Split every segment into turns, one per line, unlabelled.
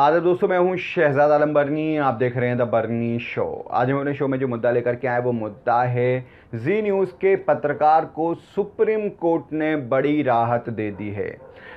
आदर दोस्तों मैं हूं शहजाद आलम बर्नी आप देख रहे हैं द बर्नी शो आज हम अपने शो में जो मुद्दा लेकर के आए वो मुद्दा है जी न्यूज़ के पत्रकार को सुप्रीम कोर्ट ने बड़ी राहत दे दी है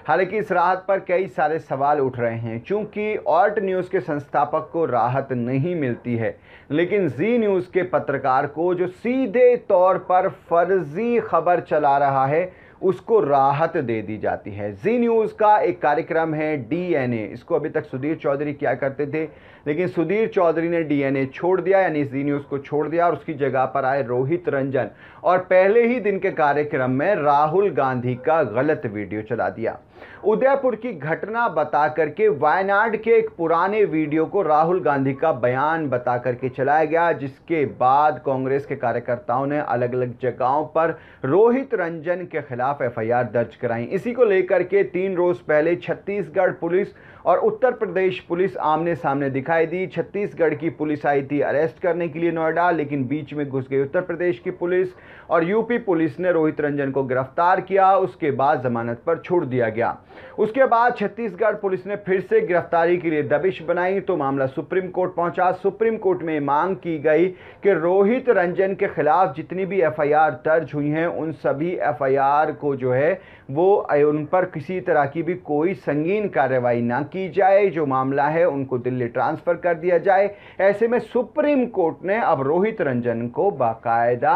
हालांकि इस राहत पर कई सारे सवाल उठ रहे हैं क्योंकि ऑल्ट न्यूज़ के संस्थापक को राहत नहीं मिलती है लेकिन जी न्यूज़ के पत्रकार को जो सीधे तौर पर फर्जी खबर चला रहा है उसको राहत दे दी जाती है जी न्यूज़ का एक कार्यक्रम है डीएनए इसको अभी तक सुधीर चौधरी क्या करते थे लेकिन सुधीर चौधरी ने डीएनए छोड़ दिया यानी जी न्यूज़ को छोड़ दिया और उसकी जगह पर आए रोहित रंजन और पहले ही दिन के कार्यक्रम में राहुल गांधी का गलत वीडियो चला दिया उदयपुर की घटना बता करके वायनाड के एक पुराने वीडियो को राहुल गांधी का बयान बता करके चलाया गया जिसके बाद कांग्रेस के कार्यकर्ताओं ने अलग अलग जगहों पर रोहित रंजन के खिलाफ एफआईआर दर्ज कराई इसी को लेकर के तीन रोज पहले छत्तीसगढ़ पुलिस और उत्तर प्रदेश पुलिस आमने सामने दिखाई दी छत्तीसगढ़ की पुलिस आई थी अरेस्ट करने के लिए नोएडा लेकिन बीच में घुस गई उत्तर प्रदेश की पुलिस और यूपी पुलिस ने रोहित रंजन को गिरफ्तार किया उसके बाद जमानत पर छोड़ दिया गया था उसके बाद छत्तीसगढ़ पुलिस ने फिर से गिरफ्तारी के लिए दबिश बनाई तो मामला सुप्रीम कोर्ट पहुंचा सुप्रीम कोर्ट में मांग की गई कि रोहित रंजन के खिलाफ जितनी भी एफआईआर दर्ज हुई हैं उन सभी एफआईआर को जो है वो उन पर किसी तरह की भी कोई संगीन कार्रवाई ना की जाए जो मामला है उनको दिल्ली ट्रांसफ़र कर दिया जाए ऐसे में सुप्रीम कोर्ट ने अब रोहित रंजन को बाकायदा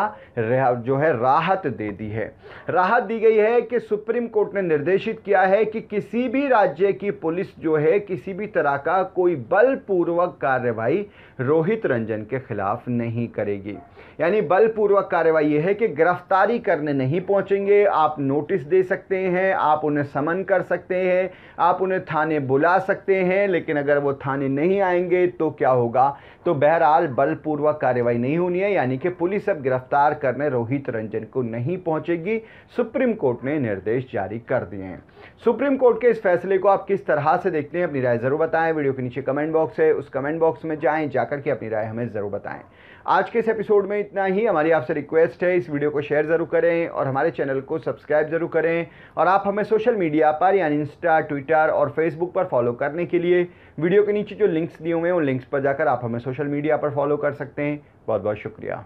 जो है राहत दे दी है राहत दी गई है कि सुप्रीम कोर्ट ने निर्देशित किया है कि किसी भी राज्य की पुलिस जो है किसी भी तरह का कोई बलपूर्वक कार्रवाई रोहित रंजन के खिलाफ नहीं करेगी यानी बलपूर्वक कार्रवाई यह है कि गिरफ्तारी करने नहीं पहुंचेंगे आप नोटिस दे सकते हैं आप उन्हें समन कर सकते हैं आप उन्हें थाने बुला सकते हैं लेकिन अगर वो थाने नहीं आएंगे तो क्या होगा तो बहरहाल बलपूर्वक कार्रवाई नहीं होनी है यानी कि पुलिस अब गिरफ्तार करने रोहित रंजन को नहीं पहुंचेगी सुप्रीम कोर्ट ने निर्देश जारी कर दिए हैं सुप्रीम कोर्ट के इस फैसले को आप किस तरह से देखते हैं अपनी राय ज़रूर बताएं वीडियो के नीचे कमेंट बॉक्स है उस कमेंट बॉक्स में जाएं जाकर के अपनी राय हमें ज़रूर बताएं आज के इस एपिसोड में इतना ही हमारी आपसे रिक्वेस्ट है इस वीडियो को शेयर ज़रूर करें और हमारे चैनल को सब्सक्राइब ज़रूर करें और आप हमें सोशल मीडिया पर यानी इंस्टा ट्विटर और फेसबुक पर फॉलो करने के लिए वीडियो के नीचे जो लिंक्स दिए हुए हैं उन लिंक्स पर जाकर आप हमें सोशल सोशल मीडिया पर फॉलो कर सकते हैं बहुत बहुत शुक्रिया